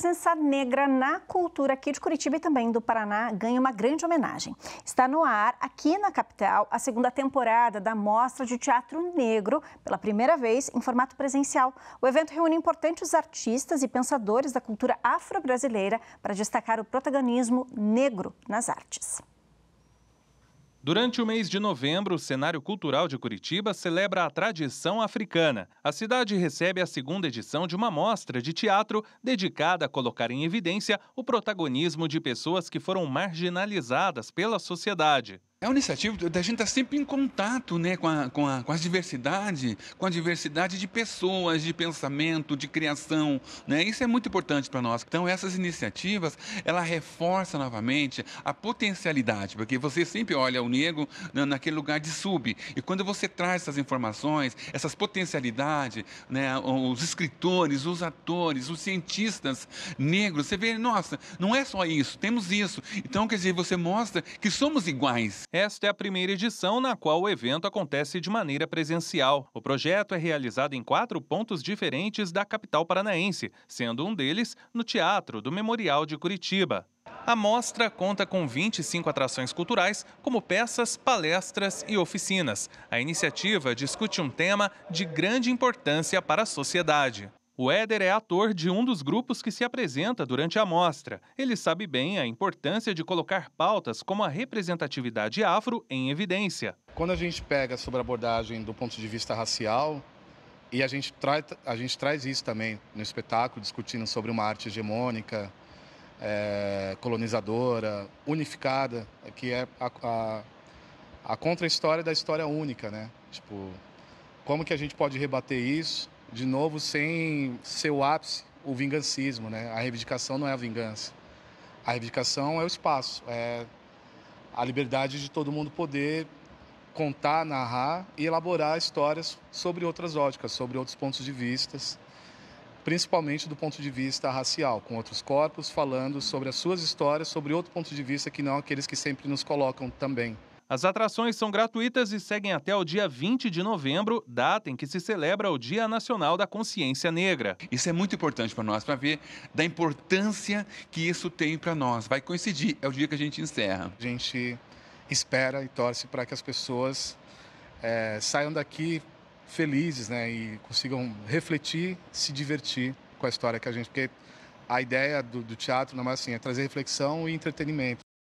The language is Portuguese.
presença negra na cultura aqui de Curitiba e também do Paraná ganha uma grande homenagem. Está no ar, aqui na capital, a segunda temporada da Mostra de Teatro Negro, pela primeira vez em formato presencial. O evento reúne importantes artistas e pensadores da cultura afro-brasileira para destacar o protagonismo negro nas artes. Durante o mês de novembro, o Cenário Cultural de Curitiba celebra a tradição africana. A cidade recebe a segunda edição de uma mostra de teatro dedicada a colocar em evidência o protagonismo de pessoas que foram marginalizadas pela sociedade. É uma iniciativa da gente estar tá sempre em contato né, com, a, com, a, com a diversidade, com a diversidade de pessoas, de pensamento, de criação. Né? Isso é muito importante para nós. Então, essas iniciativas, ela reforça novamente a potencialidade, porque você sempre olha o negro naquele lugar de sub. E quando você traz essas informações, essas potencialidades, né, os escritores, os atores, os cientistas negros, você vê, nossa, não é só isso, temos isso. Então, quer dizer, você mostra que somos iguais. Esta é a primeira edição na qual o evento acontece de maneira presencial. O projeto é realizado em quatro pontos diferentes da capital paranaense, sendo um deles no Teatro do Memorial de Curitiba. A mostra conta com 25 atrações culturais, como peças, palestras e oficinas. A iniciativa discute um tema de grande importância para a sociedade. O Éder é ator de um dos grupos que se apresenta durante a mostra. Ele sabe bem a importância de colocar pautas como a representatividade afro em evidência. Quando a gente pega sobre a abordagem do ponto de vista racial, e a gente, trai, a gente traz isso também no espetáculo, discutindo sobre uma arte hegemônica, é, colonizadora, unificada, que é a, a, a contra-história da história única, né? Tipo, como que a gente pode rebater isso de novo sem seu ápice, o vingancismo, né? A reivindicação não é a vingança. A reivindicação é o espaço, é a liberdade de todo mundo poder contar, narrar e elaborar histórias sobre outras óticas, sobre outros pontos de vistas, principalmente do ponto de vista racial, com outros corpos falando sobre as suas histórias, sobre outro ponto de vista que não aqueles que sempre nos colocam também. As atrações são gratuitas e seguem até o dia 20 de novembro, data em que se celebra o Dia Nacional da Consciência Negra. Isso é muito importante para nós, para ver da importância que isso tem para nós. Vai coincidir, é o dia que a gente encerra. A gente espera e torce para que as pessoas é, saiam daqui felizes né, e consigam refletir, se divertir com a história que a gente. Porque a ideia do, do teatro não é assim, é trazer reflexão e entretenimento.